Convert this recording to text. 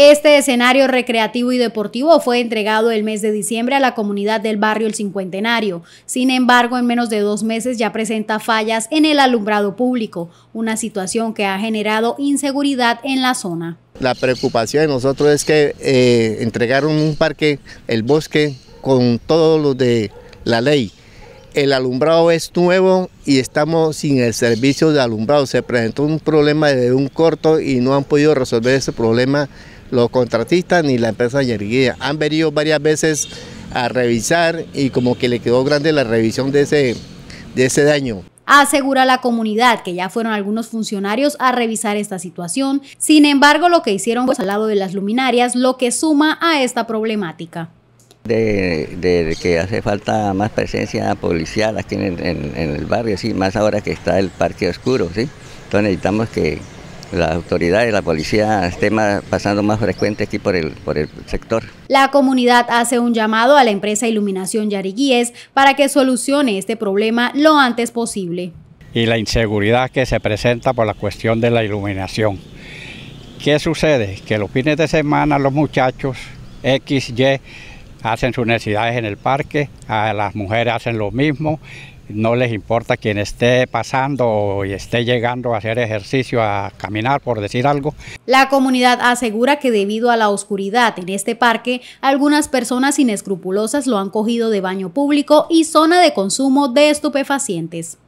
Este escenario recreativo y deportivo fue entregado el mes de diciembre a la comunidad del barrio El Cincuentenario. Sin embargo, en menos de dos meses ya presenta fallas en el alumbrado público, una situación que ha generado inseguridad en la zona. La preocupación de nosotros es que eh, entregaron un parque, el bosque, con todo lo de la ley. El alumbrado es nuevo y estamos sin el servicio de alumbrado. Se presentó un problema de un corto y no han podido resolver ese problema los contratistas ni la empresa Yerguía. Han venido varias veces a revisar y como que le quedó grande la revisión de ese, de ese daño. Asegura la comunidad que ya fueron algunos funcionarios a revisar esta situación, sin embargo lo que hicieron fue al lado de las luminarias, lo que suma a esta problemática. De, que hace falta más presencia policial aquí en, el barrio, ¿sí? más ahora que está el parque oscuro, ¿sí? entonces necesitamos que, las autoridades, la policía estén pasando más frecuente aquí por el, por el sector. La comunidad hace un llamado a la empresa Iluminación Yariguíes para que solucione este problema lo antes posible. Y la inseguridad que se presenta por la cuestión de la iluminación. ¿Qué sucede? Que los fines de semana los muchachos X, Y hacen sus necesidades en el parque, a las mujeres hacen lo mismo no les importa quien esté pasando y esté llegando a hacer ejercicio, a caminar, por decir algo. La comunidad asegura que debido a la oscuridad en este parque, algunas personas inescrupulosas lo han cogido de baño público y zona de consumo de estupefacientes.